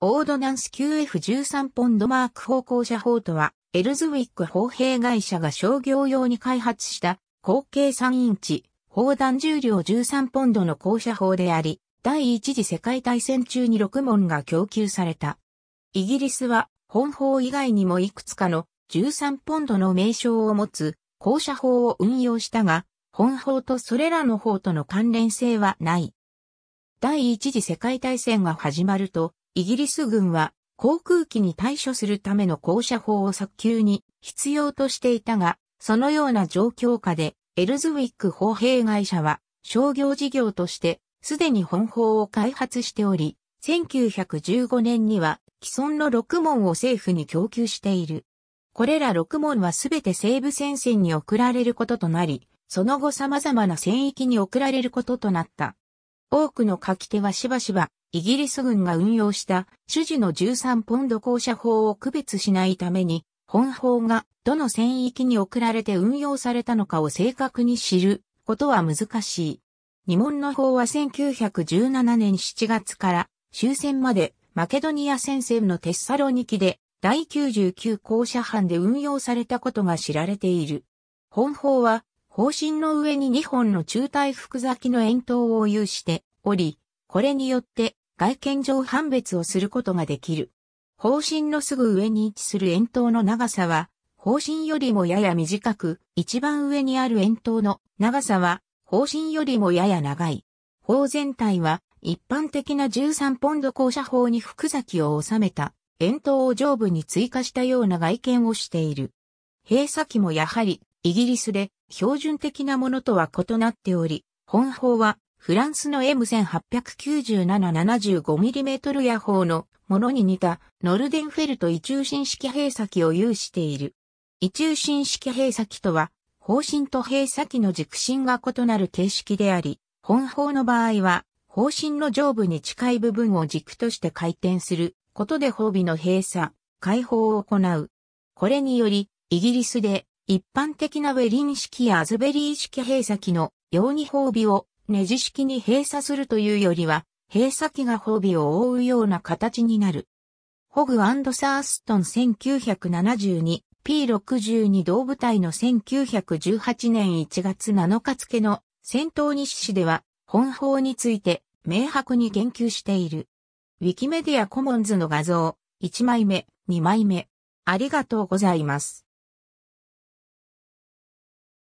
オードナンス QF13 ポンドマーク方校車砲とは、エルズウィック砲兵会社が商業用に開発した、口径3インチ、砲弾重量13ポンドの高射砲であり、第一次世界大戦中に6門が供給された。イギリスは、本砲以外にもいくつかの13ポンドの名称を持つ、高射砲を運用したが、本砲とそれらの砲との関連性はない。第一次世界大戦が始まると、イギリス軍は航空機に対処するための降車法を早急に必要としていたが、そのような状況下で、エルズウィック砲兵会社は商業事業としてすでに本法を開発しており、1915年には既存の6門を政府に供給している。これら6門はすべて西部戦線に送られることとなり、その後様々な戦域に送られることとなった。多くの書き手はしばしばイギリス軍が運用した主事の13ポンド降車砲を区別しないために、本砲がどの戦域に送られて運用されたのかを正確に知ることは難しい。二門の砲は1917年7月から終戦までマケドニア戦線のテッサロニキで第99校舎班で運用されたことが知られている。本砲は砲身の上に2本の中体複座きの円筒を有しており、これによって外見上判別をすることができる。方針のすぐ上に位置する円筒の長さは、方針よりもやや短く、一番上にある円筒の長さは、方針よりもやや長い。砲全体は、一般的な13ポンド校舎砲に福崎を収めた、円筒を上部に追加したような外見をしている。閉鎖機もやはり、イギリスで標準的なものとは異なっており、本砲はフランスの M1897-75mm 野ホのものに似たノルデンフェルト異中心式閉鎖機を有している。異中心式閉鎖機とは、方針と閉鎖機の軸心が異なる形式であり、本法の場合は、方針の上部に近い部分を軸として回転することで褒美の閉鎖、解放を行う。これにより、イギリスで一般的なウェリン式やアズベリー式閉鎖機のように褒美をネジ式に閉鎖するというよりは、閉鎖機が褒美を覆うような形になる。ホグサーストン 1972P62 同部隊の1918年1月7日付の戦闘日誌では、本法について明白に言及している。ウィキメディアコモンズの画像、1枚目、2枚目。ありがとうございます。